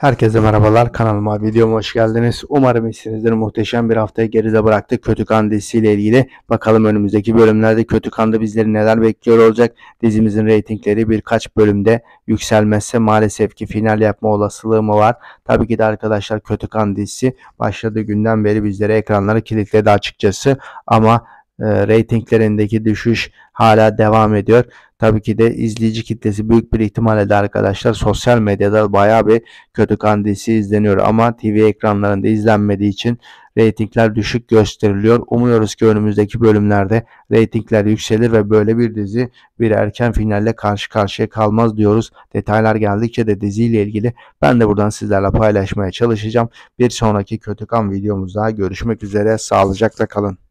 Herkese merhabalar kanalıma videoma hoş geldiniz. Umarım iyisinizdir. Muhteşem bir haftayı geride bıraktık. Kötü Kan dizisiyle ilgili bakalım önümüzdeki bölümlerde Kötü Kan'da bizleri neler bekliyor olacak. Dizimizin reytingleri birkaç bölümde yükselmezse maalesef ki final yapma olasılığı mı var? Tabii ki de arkadaşlar Kötü Kan dizisi başladığı günden beri bizlere ekranları kilitledi açıkçası ama e, reytinglerindeki düşüş hala devam ediyor. Tabii ki de izleyici kitlesi büyük bir ihtimalle de arkadaşlar sosyal medyada bayağı bir kötü kandisi izleniyor ama TV ekranlarında izlenmediği için reytingler düşük gösteriliyor. Umuyoruz ki önümüzdeki bölümlerde reytingler yükselir ve böyle bir dizi bir erken finalle karşı karşıya kalmaz diyoruz. Detaylar geldikçe de diziyle ilgili ben de buradan sizlerle paylaşmaya çalışacağım. Bir sonraki kötü kan videomuzda görüşmek üzere sağlıcakla kalın.